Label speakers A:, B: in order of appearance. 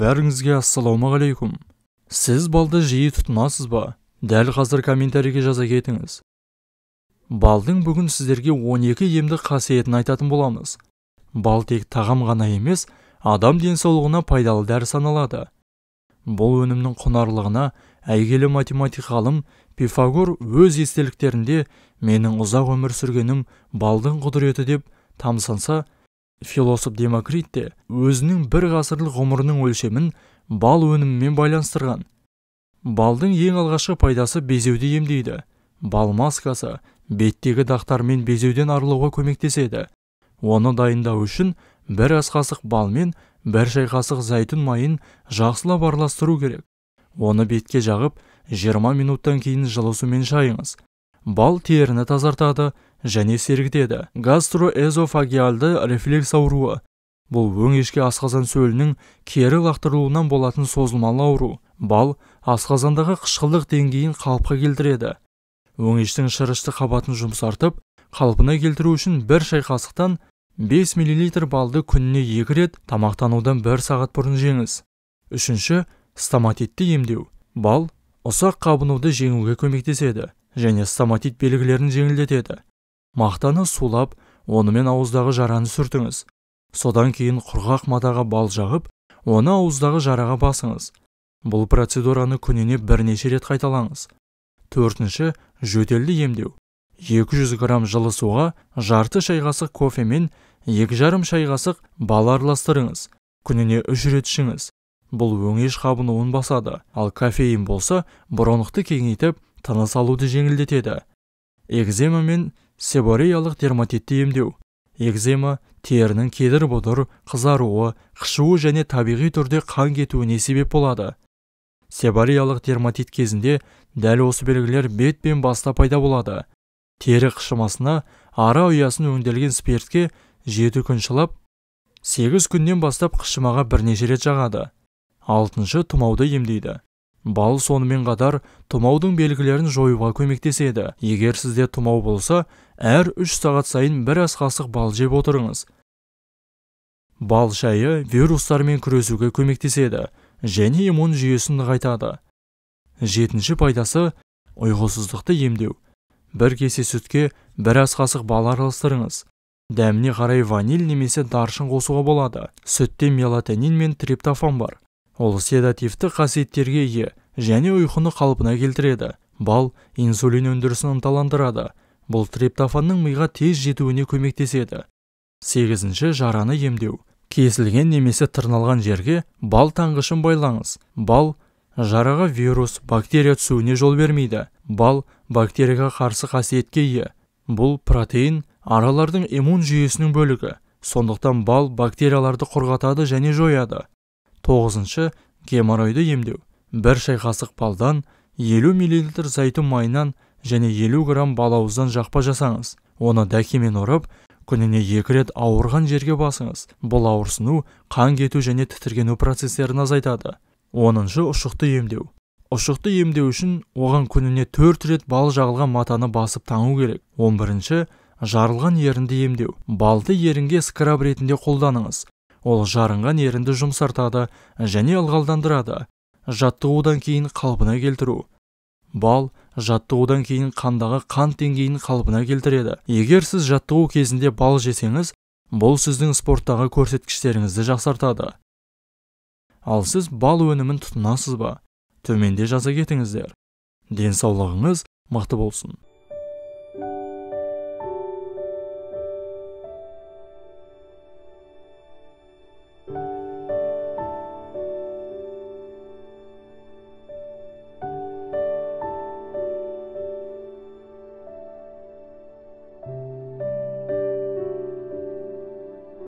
A: бәріңізге ассалаумағалейкум сіз балды жиі тұтынасыз ба дәл қазір комментарийге жаза кетіңіз балдың бүгін сіздерге 12 емді қасиетін айтатын боламыз бал тек тағам ғана емес адам денсаулығына пайдалы дәрі саналады бұл өнімнің құнарлығына әйгілі математик ғалым пифагор өз естеліктерінде менің ұзақ өмір сүргенім балдың құдіреті деп тамсанса философ демокрит те өзінің бір ғасырлық ғұмырының өлшемін бал өнімімен байланыстырған балдың ең алғашқы пайдасы безеуді емдейді бал маскасы беттегі дақтармен безеуден арылуға көмектеседі оны дайындау үшін бір ас қасық бал мен бір шай қасық зәйтүн майын жақсылап араластыру керек оны бетке жағып 20 минуттан кейін жылы сумен шайыңыз бал теріні тазартады және сергітеді гастроэзофагиалды рефлекс ауруы бұл өңешке асқазан сөлінің кері лақтырылуынан болатын созылмалы ауру бал асқазандағы қышқылдық деңгейін қалыпқа келтіреді өңештің шырышты қабатын жұмсартып қалпына келтіру үшін бір шай қасықтан 5 мл балды күніне екі рет тамақтанудан бір сағат бұрын жеңіз үшінші стоматитті емдеу бал ұсақ қабынуды жеңуге көмектеседі және стоматит белгілерін жеңілдетеді мақтаны сулап онымен ауыздағы жараны сүртіңіз содан кейін құрғақ матаға бал жағып оны ауыздағы жараға басыңыз бұл процедураны күніне бірнеше рет қайталаңыз төртінші жөтелді емдеу 200 грамм жылы суға жарты шай қасық кофе мен екі жарым шай қасық бал араластырыңыз күніне үш рет ішіңіз бұл өңеш қабынуын басады ал кофеин болса бронхты кеңейтіп тыныс алуды жеңілдетеді экзема мен себореялық дерматитті емдеу экзема терінің кедір бұдыр қызаруы қышуы және табиғи түрде қан кетуіне себеп болады себореялық дерматит кезінде дәл осы белгілер бет пен баста пайда болады тері қышымасына ара ұясын өңделген спиртке жеті күн шылап сегіз күннен бастап қышымаға бірнеше рет жағады алтыншы тұмауды емдейді бал сонымен қатар тұмаудың белгілерін жоюға көмектеседі егер сізде тұмау болса әр 3 сағат сайын бір асқасық бал жеп отырыңыз бал шайы вирустармен күресуге көмектеседі және иммун жүйесін нығайтады жетінші пайдасы ұйқысыздықты емдеу бір кесе сүтке бір асқасық қасық бал араластырыңыз дәміне қарай ваниль немесе даршын қосуға болады сүтте мелатонин мен триптофан бар ол седативті қасиеттерге ие және ұйқыны қалпына келтіреді бал инсулин өндірісін ынталандырады бұл триптофанның миға тез жетуіне көмектеседі сегізінші жараны емдеу кесілген немесе тырналған жерге бал таңғышын байлаңыз бал жараға вирус бактерия түсуіне жол бермейді бал бактерияға қарсы қасиетке ие бұл протеин аралардың иммун жүйесінің бөлігі сондықтан бал бактерияларды құрғатады және жояды тоғызыншы геморройды емдеу бір шай қасық балдан елу миллилитр зәйтүн майынан және елу грамм балауыздан жақпа жасаңыз оны дәкемен ұрып күніне екі рет ауырған жерге басыңыз бұл ауырсыну қан кету және тітіргену процестерін азайтады оныншы ұшықты емдеу ұшықты емдеу үшін оған күніне төрт рет бал жағылған матаны басып таңу керек он бірінші жарылған ерінді емдеу балды ерінге скраб ретінде қолданыңыз ол жарынған ерінді жұмсартады және ылғалдандырады жаттығудан кейін қалпына келтіру бал жаттығудан кейін қандағы қан деңгейін қалпына келтіреді егер сіз жаттығу кезінде бал жесеңіз бұл сіздің спорттағы көрсеткіштеріңізді жақсартады ал сіз бал өнімін тұтынасыз ба төменде жаза кетіңіздер денсаулығыңыз мықты болсын